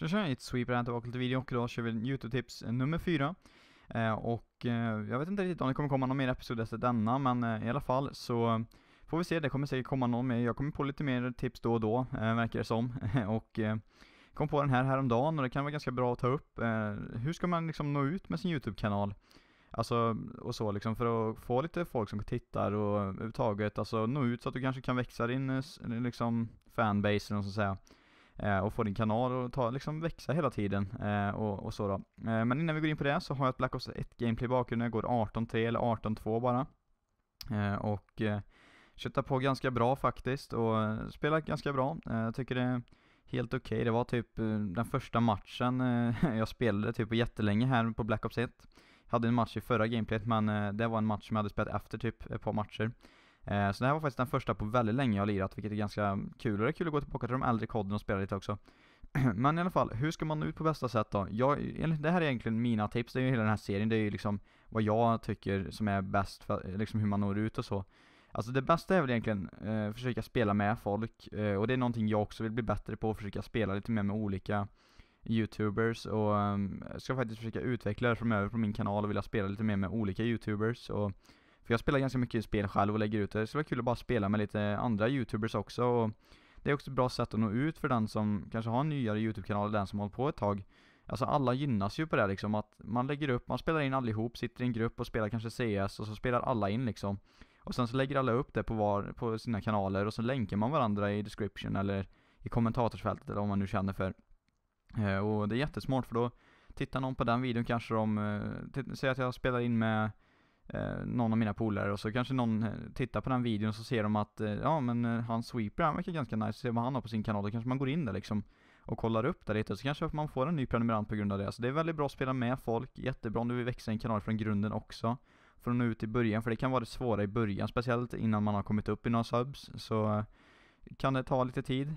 Tja tja, it's Sweeper här tillbaka till video och idag kör vi YouTube-tips eh, nummer fyra. Eh, och eh, jag vet inte riktigt om det kommer komma någon mer episod efter denna, men eh, i alla fall så eh, får vi se, det kommer säkert komma någon mer. Jag kommer på lite mer tips då och då, eh, verkar det som. och kom på den här häromdagen och det kan vara ganska bra att ta upp. hur ska man liksom nå ut med sin YouTube-kanal? Alltså, och så liksom för att få lite folk som tittar och överhuvudtaget, alltså nå ut så att du kanske kan växa din liksom fanbase eller så att Eh, och få din kanal att ta, liksom växa hela tiden eh, och, och så då. Eh, men innan vi går in på det så har jag ett Black Ops 1 Gameplay i bakgrunden, jag går 18-3 eller 18-2 bara. och eh, köttar på ganska bra faktiskt och spelar ganska bra. jag tycker det är helt okej. Okay. Det var typ den första matchen jag spelade typ på jättelänge här på Black Ops 1. Jag hade en match i förra gameplayet men det var en match som jag hade spelat efter typ ett par matcher. Eh, så det här var faktiskt den första på väldigt länge jag har lirat, vilket är ganska kul. Och det är kul att gå tillbaka till de äldre kodden och spela lite också. Men i alla fall, hur ska man nå ut på bästa sätt då? Jag, det här är egentligen mina tips, det är ju hela den här serien, det är ju liksom vad jag tycker som är bäst, för, eh, liksom hur man når ut och så. Alltså det bästa är väl egentligen eh, försöka spela med folk, eh, och det är någonting jag också vill bli bättre på, att försöka spela lite mer med olika youtubers och um, ska faktiskt försöka utveckla det framöver på min kanal och vilja spela lite mer med olika youtubers och för jag spelar ganska mycket spel själv och lägger ut det, så det var kul att bara spela med lite andra youtubers också. Och det är också ett bra sätt att nå ut för den som kanske har en nyare youtube-kanal eller den som hållit på ett tag. Alltså alla gynnas ju på det liksom, att man lägger upp, man spelar in allihop, sitter i en grupp och spelar kanske CS och så spelar alla in liksom. Och sen så lägger alla upp det på, var, på sina kanaler och så länkar man varandra i description eller i kommentatorsfältet eller vad man nu känner för. Eh, och det är jättesmart för då tittar någon på den videon kanske de, eh, säger att jag spelar in med Eh, någon av mina polare och så kanske någon eh, tittar på den videon och så ser de att eh, ja men han sweeper, han verkar ganska nice, ser vad han har på sin kanal, då kanske man går in där liksom och kollar upp där lite, så kanske man får en ny prenumerant på grund av det. Så det är väldigt bra att spela med folk, jättebra om du vill växa en kanal från grunden också. Från nå ut i början, för det kan vara det svåra i början, speciellt innan man har kommit upp i några subs, så kan det ta lite tid.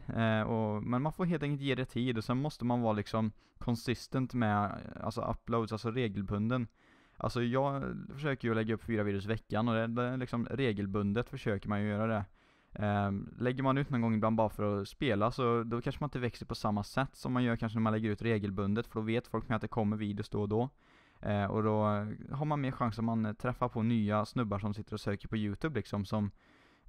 och, men man får helt enkelt ge det tid och sen måste man vara liksom consistent med, alltså uploads, alltså regelbunden. Alltså jag försöker ju lägga upp fyra videos i veckan och det, det, liksom regelbundet försöker man ju göra det. Um, lägger man ut någon gång ibland bara för att spela så då kanske man inte växer på samma sätt som man gör kanske när man lägger ut regelbundet för då vet folk med att det kommer videos då och då. Uh, och då har man mer chans att man träffar på nya snubbar som sitter och söker på YouTube liksom som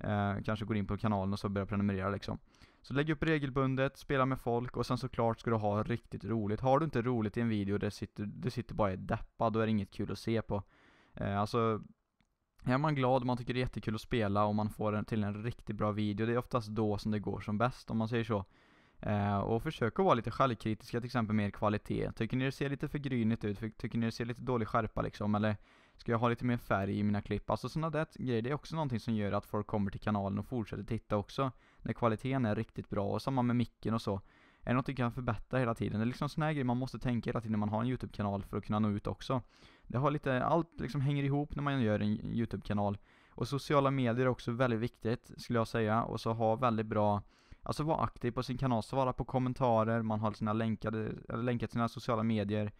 uh, kanske går in på kanalen och så börjar prenumerera liksom. Så lägg upp regelbundet, spela med folk och sen såklart ska du ha riktigt roligt. Har du inte roligt i en video där sitter, du sitter bara är deppad, då är det inget kul att se på. Eh, alltså, är man glad, och man tycker det är jättekul att spela och man får en, till en riktigt bra video, det är oftast då som det går som bäst om man säger så. Eh, och försök att vara lite självkritiska till exempel med er kvalitet. Tycker ni det ser lite för grynigt ut? Tycker ni det ser lite dålig skärpa liksom? Eller ska jag ha lite mer färg i mina klipp? Alltså sådana där grejer, det är också någonting som gör att folk kommer till kanalen och fortsätter titta också när kvaliteten är riktigt bra och samma med micken och så. Är det något du kan förbättra hela tiden? Det är liksom sådana här grejer man måste tänka hela tiden när man har en YouTube-kanal för att kunna nå ut också. Det har lite, allt liksom hänger ihop när man gör en YouTube-kanal. Och sociala medier är också väldigt viktigt skulle jag säga och så ha väldigt bra Alltså vara aktiv på sin kanal, svara på kommentarer, man har sina länkade, länkat sina sociala medier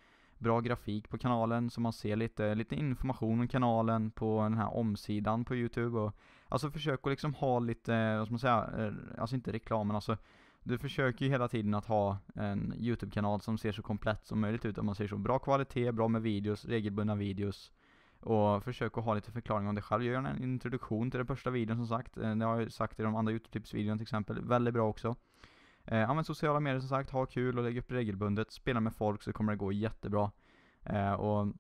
bra grafik på kanalen så man ser lite, lite information om kanalen på den här omsidan på Youtube. Och, alltså försök att liksom ha lite, eh, vad ska man säga, eh, alltså inte reklam men alltså du försöker ju hela tiden att ha en YouTube-kanal som ser så komplett som möjligt ut, om man ser så bra kvalitet, bra med videos, regelbundna videos. Och försök att ha lite förklaring om det själv. Gör en introduktion till den första videon som sagt. Eh, det har jag sagt i de andra Youtube-tipsvideorna till exempel. Väldigt bra också. Eh, använd sociala medier som sagt, ha kul och lägg upp regelbundet. Spela med folk så kommer det gå jättebra. Eh, och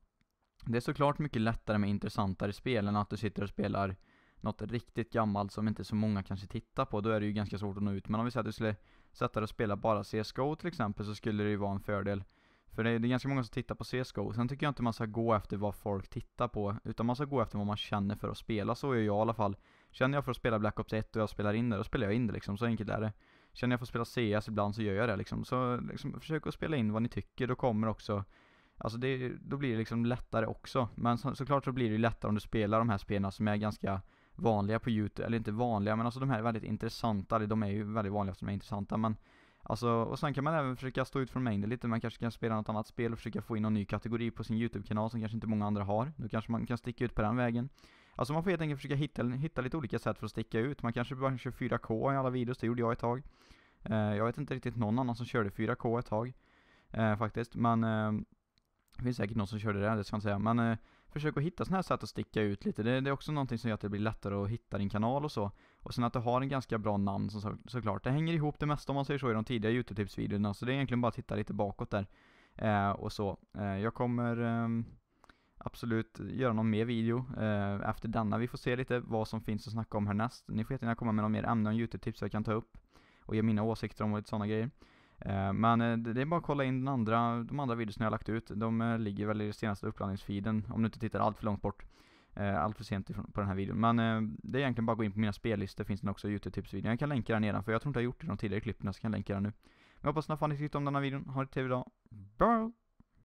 det är såklart mycket lättare med intressantare spel än att du sitter och spelar något riktigt gammalt som inte så många kanske tittar på. Då är det ju ganska svårt att nå ut. Men om vi säger att du skulle sätta dig och spela bara CSGO till exempel så skulle det ju vara en fördel. För det är, det är ganska många som tittar på CSGO. Sen tycker jag inte man ska gå efter vad folk tittar på, utan man ska gå efter vad man känner för att spela. Så är jag i alla fall. Känner jag för att spela Black Ops 1 och jag spelar in det, då spelar jag in det liksom. Så enkelt är det. Känner jag får spela CS ibland så gör jag det liksom. Så liksom, försök att spela in vad ni tycker, då kommer också Alltså det, då blir det liksom lättare också. Men så, såklart så blir det ju lättare om du spelar de här spelen som är ganska vanliga på Youtube, eller inte vanliga men alltså de här är väldigt intressanta, de är ju väldigt vanliga som är intressanta men Alltså, och sen kan man även försöka stå ut från mängden lite, man kanske kan spela något annat spel och försöka få in någon ny kategori på sin YouTube-kanal som kanske inte många andra har. Då kanske man kan sticka ut på den vägen. Alltså man får helt enkelt försöka hitta, hitta lite olika sätt för att sticka ut. Man kanske bara kör 4K i alla videos, det gjorde jag ett tag. Eh, jag vet inte riktigt någon annan som körde 4K ett tag. Eh, faktiskt, men eh, det finns säkert någon som körde det, det ska jag inte säga. Men försök att hitta sådana här sätt att sticka ut lite. Det, det, är också någonting som gör att det blir lättare att hitta din kanal och så. Och sen att du har en ganska bra namn så, såklart. Det hänger ihop det mesta om man säger så i de tidiga Youtube-tipsvideorna. Så det är egentligen bara att titta lite bakåt där. Eh, och så. Eh, jag kommer... Eh, absolut göra någon mer video eh, efter denna. Vi får se lite vad som finns att snacka om härnäst. Ni får jättegärna komma med någon mer ämne och Youtube-tips jag kan ta upp och ge mina åsikter om lite sådana grejer. Eh, men eh, det är bara att kolla in den andra, de andra videorna jag lagt ut. De eh, ligger väl i den senaste uppladdningsfeeden om du inte tittar allt för långt bort. Eh, allt för sent på den här videon. Men eh, det är egentligen bara att gå in på mina spellistor, finns den också Youtube-tipsvideon. Jag kan länka den nedanför, jag tror inte jag har gjort det i de tidigare klippen så jag kan länka den nu. Men jag hoppas ni har fan tyckt om den här videon. Ha det trevligt idag. Bye!